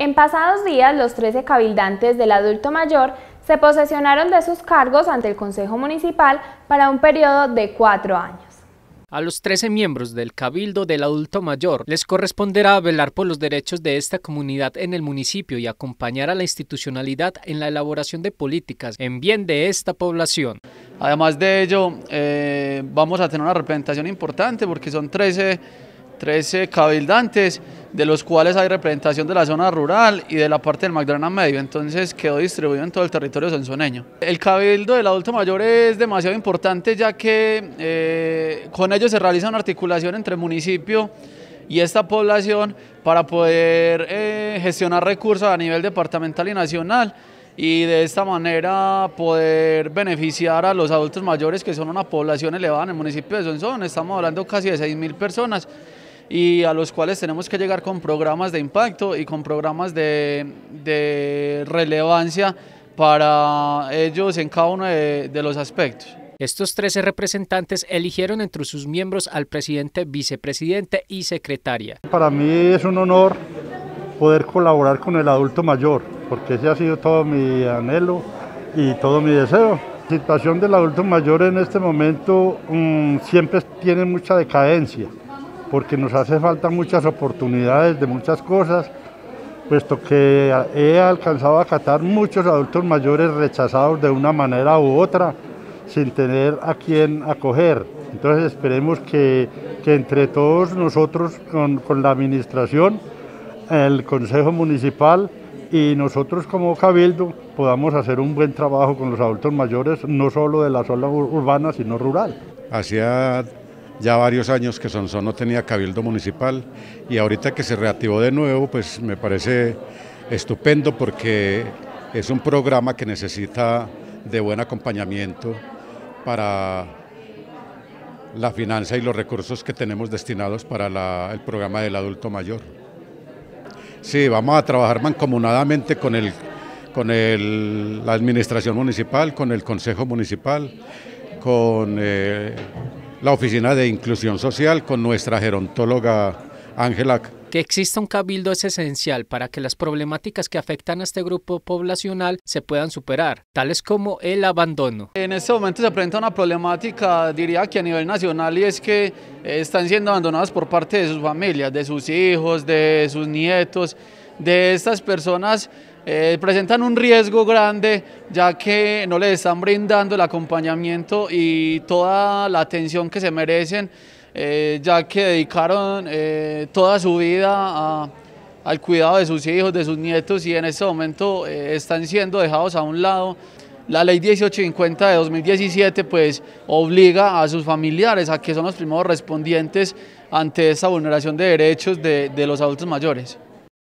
En pasados días, los 13 cabildantes del adulto mayor se posesionaron de sus cargos ante el Consejo Municipal para un periodo de cuatro años. A los 13 miembros del Cabildo del Adulto Mayor les corresponderá velar por los derechos de esta comunidad en el municipio y acompañar a la institucionalidad en la elaboración de políticas en bien de esta población. Además de ello, eh, vamos a tener una representación importante porque son 13 13 cabildantes, de los cuales hay representación de la zona rural y de la parte del Magdalena Medio, entonces quedó distribuido en todo el territorio sonzoneño... El cabildo del adulto mayor es demasiado importante ya que eh, con ello se realiza una articulación entre municipio y esta población para poder eh, gestionar recursos a nivel departamental y nacional y de esta manera poder beneficiar a los adultos mayores que son una población elevada en el municipio de Sonsón, estamos hablando casi de 6.000 personas y a los cuales tenemos que llegar con programas de impacto y con programas de, relevancia para ellos en cada uno de, los aspectos. Estos 13 representantes eligieron entre sus miembros al presidente, vicepresidente y secretaria. Para mí es un honor poder colaborar con el adulto mayor, porque ese ha sido todo mi anhelo y todo mi deseo. La situación del adulto mayor en este momento mm, siempre tiene mucha decadencia porque nos hace falta muchas oportunidades de muchas cosas, puesto que he alcanzado a acatar muchos adultos mayores rechazados de una manera u otra, sin tener a quien acoger. Entonces esperemos que, que entre todos nosotros, con, con la administración, el Consejo Municipal, y nosotros como Cabildo podamos hacer un buen trabajo con los adultos mayores, no solo de la zona urbana, sino rural ya varios años que Sonsón no tenía cabildo municipal y ahorita que se reactivó de nuevo, pues me parece estupendo porque es un programa que necesita de buen acompañamiento para la finanza y los recursos que tenemos destinados para el programa del adulto mayor. Sí, vamos a trabajar mancomunadamente con, con la administración municipal, con el consejo municipal, con... Eh, la Oficina de Inclusión Social con nuestra gerontóloga Ángela. Que exista un cabildo es esencial para que las problemáticas que afectan a este grupo poblacional se puedan superar, tales como el abandono. En este momento se presenta una problemática, diría que a nivel nacional, y es que eh, están siendo abandonadas por parte de sus familias, de sus hijos, de sus nietos de estas personas eh, presentan un riesgo grande ya que no les están brindando el acompañamiento y toda la atención que se merecen, eh, ya que dedicaron eh, toda su vida al cuidado de sus hijos, de sus nietos y en este momento están siendo dejados a un lado. La ley 1850 de 2017 pues obliga a sus familiares a que son los primeros respondientes ante esta vulneración de derechos de los adultos mayores.